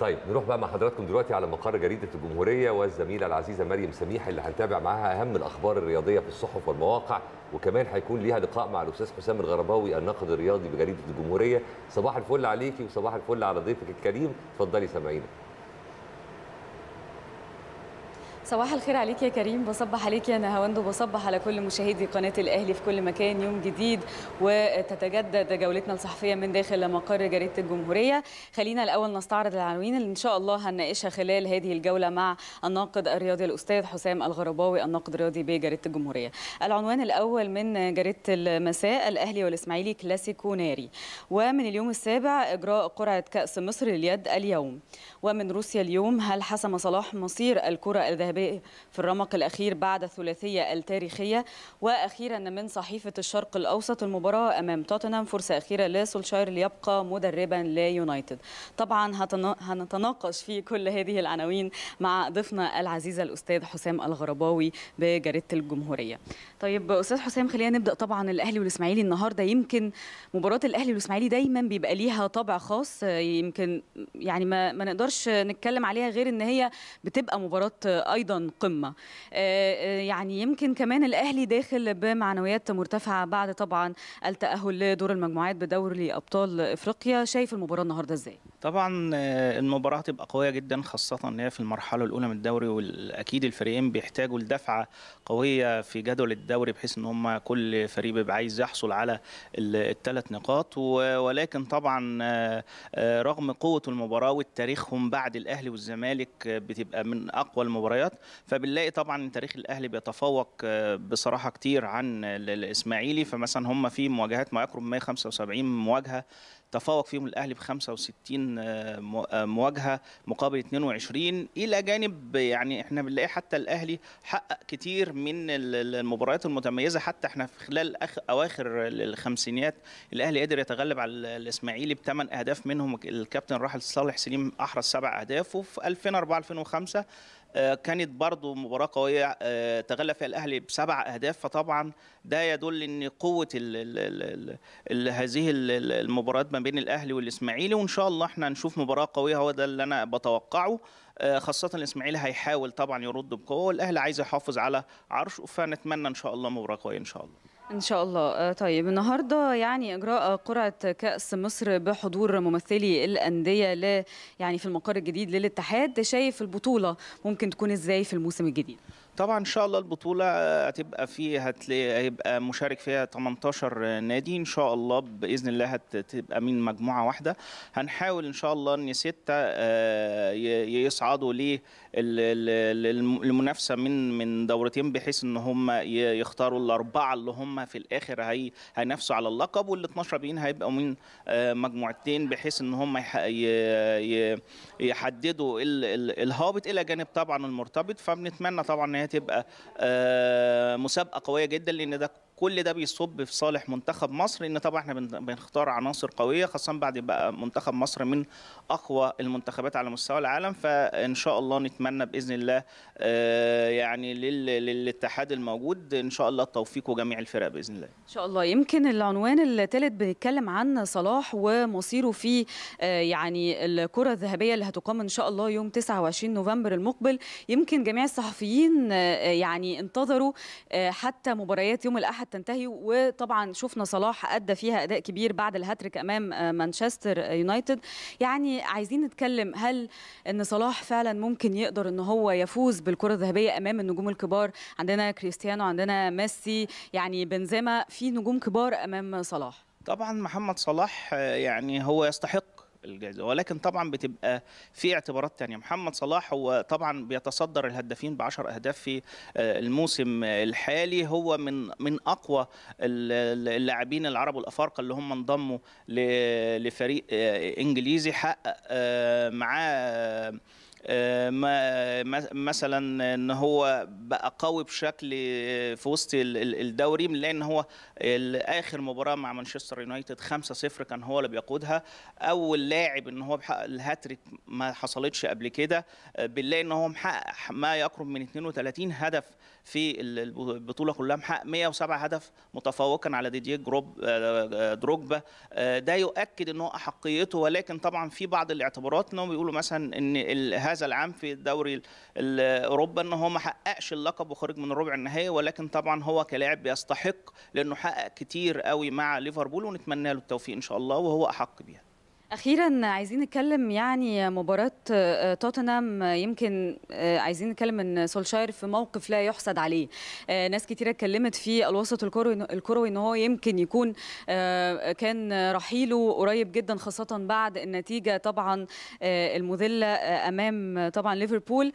طيب نروح بقى مع حضراتكم دلوقتي على مقر جريده الجمهوريه والزميله العزيزه مريم سميح اللي هنتابع معاها اهم الاخبار الرياضيه في الصحف والمواقع وكمان هيكون ليها لقاء مع الاستاذ حسام الغرباوي الناقد الرياضي بجريده الجمهوريه صباح الفل عليكي وصباح الفل على ضيفك الكريم اتفضلي سامعينا صباح الخير عليك يا كريم بصبح عليك يا نهاوند وبصبح على كل مشاهدي قناة الأهلي في كل مكان يوم جديد وتتجدد جولتنا الصحفية من داخل مقر جريدة الجمهورية خلينا الأول نستعرض العناوين اللي إن شاء الله هنناقشها خلال هذه الجولة مع الناقد الرياضي الأستاذ حسام الغرباوي الناقد الرياضي بجريدة الجمهورية العنوان الأول من جريدة المساء الأهلي والإسماعيلي كلاسيكو ناري ومن اليوم السابع إجراء قرعة كأس مصر لليد اليوم ومن روسيا اليوم هل حسم صلاح مصير الكرة الذهبية الذهبية في الرمق الأخير بعد الثلاثية التاريخية وأخيرا من صحيفة الشرق الأوسط المباراة أمام توتنهام فرصة أخيرة لسولشاير ليبقى مدربا ليونايتد طبعا هنتناقش في كل هذه العناوين مع ضيفنا العزيز الأستاذ حسام الغرباوي بجريدة الجمهورية طيب أستاذ حسام خلينا نبدأ طبعا الأهلي والإسماعيلي النهاردة يمكن مباراة الأهلي والإسماعيلي دايما بيبقى ليها طابع خاص يمكن يعني ما, ما نقدرش نتكلم عليها غير ان هي بتبقى مباراه ايضا ايضا قمه آه، آه، يعني يمكن كمان الاهلي داخل بمعنويات مرتفعه بعد طبعا التاهل لدور المجموعات بدوري ابطال افريقيا شايف المباراه النهارده ازاي طبعا آه، المباراه هتبقى قويه جدا خاصه ان هي في المرحله الاولى من الدوري واكيد الفريقين بيحتاجوا لدفعه قويه في جدول الدوري بحيث ان هم كل فريق بيبقى عايز يحصل على الثلاث نقاط ولكن طبعا رغم قوه المباراه وتاريخهم بعد الاهلي والزمالك بتبقى من اقوى المباريات فبنلاقي طبعا تاريخ الاهلي بيتفوق آه، بصراحه كتير عن الاسماعيلي فمثلا هم في مواجهات ما يقرب 175 مواجهه تفوق فيهم الاهلي ب 65 آه، آه، مواجهه مقابل 22 الى جانب يعني احنا بنلاقي حتى الاهلي حقق كتير من المباريات المتميزه حتى احنا في خلال اواخر الخمسينيات الاهلي قدر يتغلب على الاسماعيلي بثمان اهداف منهم الكابتن راحل صالح سليم احرز سبع اهداف وفي 2004 2005 آه، كانت برضه مباراة قوية تغلب فيها الأهلي بسبع أهداف فطبعا ده يدل أن قوة هذه المباريات ما بين الاهلي والاسماعيلي وان شاء الله احنا نشوف مباراه قويه هو ده اللي انا بتوقعه آه، خاصه الاسماعيلي هيحاول طبعا يرد بقوه والاهلي عايز يحافظ على عرشه فنتمنى ان شاء الله مباراه قويه ان شاء الله ان شاء الله آه، طيب النهارده يعني اجراء قرعه كاس مصر بحضور ممثلي الانديه ل يعني في المقر الجديد للاتحاد شايف البطوله ممكن تكون ازاي في الموسم الجديد طبعا ان شاء الله البطوله هتبقى فيها هتلاقي هيبقى مشارك فيها 18 نادي ان شاء الله باذن الله هتبقى من مجموعه واحده هنحاول ان شاء الله ان سته آه، يصعدوا للمنافسه من من دورتين بحيث ان هم يختاروا الاربعه اللي هم في الاخر هي هينافسوا على اللقب وال 12 بين هيبقوا من آه، مجموعتين بحيث ان هم يحددوا الهابط الى جانب طبعا المرتبط فبنتمنى طبعا ان هي تبقى آه، مسابقه قويه جدا لان ده كل ده بيصب في صالح منتخب مصر ان طبعا احنا بنختار عناصر قويه خاصه بعد بقى منتخب مصر من اقوى المنتخبات على مستوى العالم فان شاء الله نتمنى باذن الله آه، يعني للاتحاد الموجود ان شاء الله التوفيق وجميع الفرق باذن الله ان شاء الله يمكن العنوان الثالث بنتكلم عن صلاح ومصيره في آه، يعني الكره الذهبيه اللي هتقام ان شاء الله يوم 29 نوفمبر المقبل يمكن جميع الصحفيين آه، يعني انتظروا حتى مباريات يوم الاحد راحت تنتهي وطبعا شفنا صلاح ادى فيها اداء كبير بعد الهاتريك امام آه، مانشستر يونايتد يعني عايزين نتكلم هل ان صلاح فعلا ممكن يقدر ان هو يفوز بالكره الذهبيه امام النجوم الكبار عندنا كريستيانو عندنا ميسي يعني بنزيما في نجوم كبار امام صلاح طبعا محمد صلاح آه، يعني هو يستحق الجائزه ولكن طبعا بتبقى في اعتبارات ثانيه محمد صلاح هو طبعا بيتصدر الهدافين ب 10 اهداف في آه، الموسم الحالي هو من من اقوى اللاعبين العرب والافارقه اللي هم انضموا لفريق آه، انجليزي حقق آه، معاه آه، مثلا ان هو بقى قوي بشكل آه، في وسط الدوري لان هو اخر مباراه مع مانشستر يونايتد 5-0 كان هو اللي بيقودها اول لاعب ان هو بيحقق الهاتريك ما حصلتش قبل كده آه، بنلاقي ان هو محقق ما يقرب من 32 هدف في البطوله كلها محقق 107 هدف متفوقا على ديدي جروب آه، آه، دروجبا آه، ده يؤكد ان هو احقيته ولكن طبعا في بعض الاعتبارات انهم بيقولوا مثلا ان هذا العام في الدوري الاوروبا ان هو ما حققش اللقب وخرج من الربع النهائي ولكن طبعا هو كلاعب بيستحق لانه حقق كتير قوي مع ليفربول ونتمنى له التوفيق ان شاء الله وهو احق بيها اخيرا عايزين نتكلم يعني مباراه آه، توتنهام آه، يمكن آه، عايزين نتكلم ان سولشاير في موقف لا يحسد عليه ناس كتيره اتكلمت في الوسط الكروي الكروي ان هو يمكن يكون كان رحيله قريب جدا خاصه بعد النتيجه طبعا المذله امام طبعا ليفربول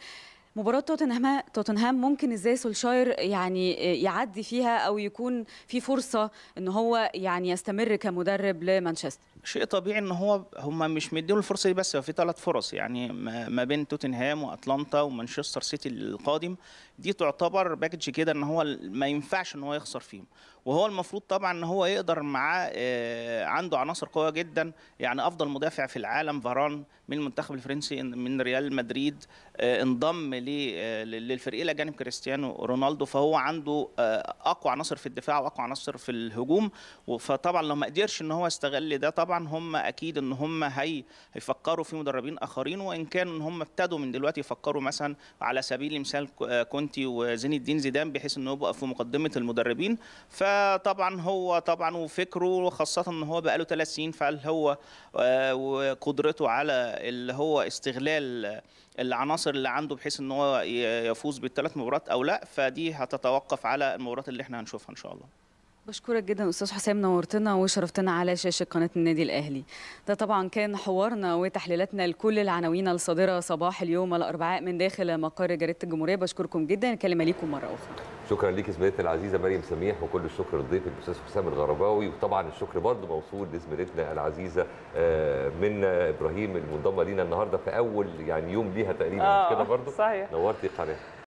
مباراة توتنهام توتنهام ممكن ازاي سولشاير يعني يعدي فيها او يكون في فرصة ان هو يعني يستمر كمدرب لمانشستر شيء طبيعي ان هو هم مش مديله الفرصه دي بس في ثلاث فرص يعني ما بين توتنهام واتلانتا ومانشستر سيتي القادم دي تعتبر باكج كده ان هو ما ينفعش ان هو يخسر فيهم وهو المفروض طبعا ان هو يقدر معاه آه، عنده عناصر قويه جدا يعني افضل مدافع في العالم فاران من المنتخب الفرنسي من ريال مدريد آه، انضم آه، للفريق جانب كريستيانو رونالدو فهو عنده اقوى عناصر في الدفاع واقوى عناصر في الهجوم فطبعا لو ما قدرش ان هو يستغل ده طبعا طبعا هم اكيد ان هم هي هيفكروا في مدربين اخرين وان كان ان هم ابتدوا من دلوقتي يفكروا مثلا على سبيل المثال آه، كونتي وزين الدين زيدان بحيث ان هو يبقى في مقدمه المدربين فطبعا هو طبعا وفكره وخاصه ان هو بقى له ثلاث سنين فهل هو آه، وقدرته على اللي هو استغلال العناصر اللي عنده بحيث ان هو يفوز بالثلاث مباريات او لا فدي هتتوقف على المباريات اللي احنا هنشوفها ان شاء الله بشكرك جدا استاذ حسام نورتنا وشرفتنا على شاشه قناه النادي الاهلي ده طبعا كان حوارنا وتحليلاتنا لكل العناوين الصادره صباح اليوم الاربعاء من داخل مقر جريده الجمهوريه بشكركم جدا الكلمه ليكم مره اخرى شكرا ليك زميلتنا العزيزه مريم سميح وكل الشكر للضيف الاستاذ حسام الغرباوي وطبعا الشكر برضه موصول لزميلتنا العزيزه آه، من ابراهيم المنضمه لينا النهارده في اول يعني يوم ليها تقريبا كده آه، برضه نورتي قناه